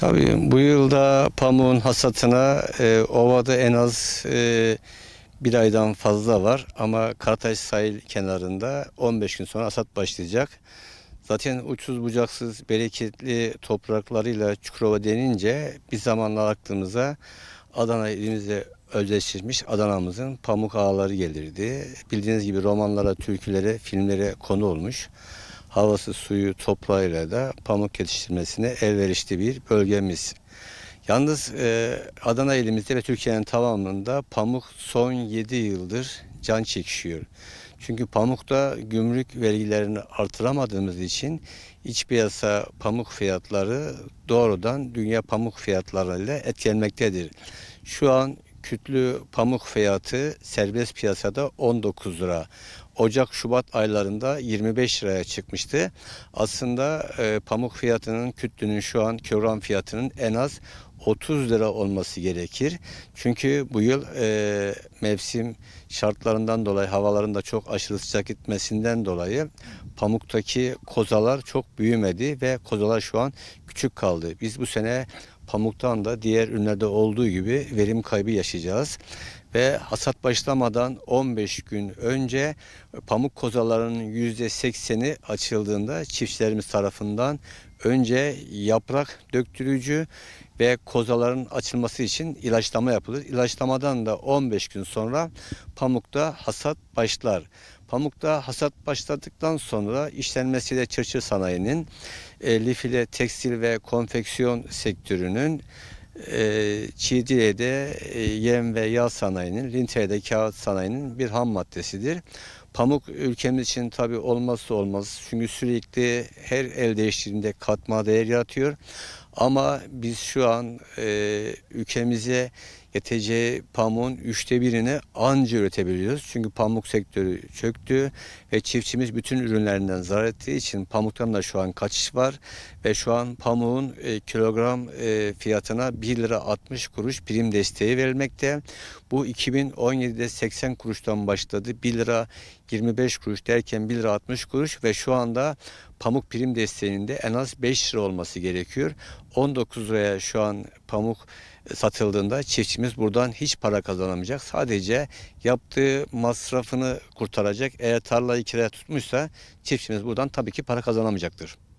Tabii bu yılda pamuğun hasatına e, ovada en az e, bir aydan fazla var ama Karataş sahil kenarında 15 gün sonra hasat başlayacak. Zaten uçsuz bucaksız bereketli topraklarıyla Çukurova denince bir zamanlar aklımıza Adana ilimizle özdeşleşmiş Adana'mızın pamuk ağları gelirdi. Bildiğiniz gibi romanlara, türkülere, filmlere konu olmuş havası, suyu, toprağıyla da pamuk yetiştirmesine elverişli bir bölgemiz. Yalnız e, Adana ilimizde ve Türkiye'nin tamamında pamuk son 7 yıldır can çekişiyor. Çünkü pamukta gümrük vergilerini artıramadığımız için iç piyasa pamuk fiyatları doğrudan dünya pamuk fiyatlarıyla etkilenmektedir. Şu an kütlü pamuk fiyatı serbest piyasada 19 lira. Ocak Şubat aylarında 25 liraya çıkmıştı. Aslında e, pamuk fiyatının kütlünün şu an kilogram fiyatının en az 30 lira olması gerekir. Çünkü bu yıl e, mevsim şartlarından dolayı havaların da çok aşırı sıcak gitmesinden dolayı pamuktaki kozalar çok büyümedi ve kozalar şu an küçük kaldı. Biz bu sene pamuktan da diğer ürünlerde olduğu gibi verim kaybı yaşayacağız. Ve hasat başlamadan 15 gün önce pamuk kozalarının %80'i açıldığında çiftçilerimiz tarafından önce yaprak döktürücü ve kozaların açılması için ilaçlama yapılır. İlaçlamadan da 15 gün sonra pamukta hasat başlar. Pamukta hasat başladıktan sonra işlenmesiyle çırçır sanayinin, e, ile tekstil ve konfeksiyon sektörünün, e, Çiğdile'de e, yem ve yağ sanayinin, Linte'de kağıt sanayinin bir ham maddesidir. Pamuk ülkemiz için tabi olmazsa olmaz. Çünkü sürekli her el değiştirdiğinde katma değer yaratıyor. Ama biz şu an e, ülkemize YTC e pamuğun üçte birini anca üretebiliyoruz. Çünkü pamuk sektörü çöktü ve çiftçimiz bütün ürünlerinden zarar ettiği için pamuktan da şu an kaçış var. Ve şu an pamuğun e, kilogram e, fiyatına 1 lira 60 kuruş prim desteği verilmekte. Bu 2017'de 80 kuruştan başladı. 1 lira 25 kuruş derken 1 lira 60 kuruş ve şu anda pamuk prim desteğinin de en az 5 lira olması gerekiyor. 19 liraya şu an pamuk satıldığında çiftçimiz buradan hiç para kazanamayacak. Sadece yaptığı masrafını kurtaracak. Eğer tarlayı kiraya tutmuşsa çiftçimiz buradan tabii ki para kazanamayacaktır.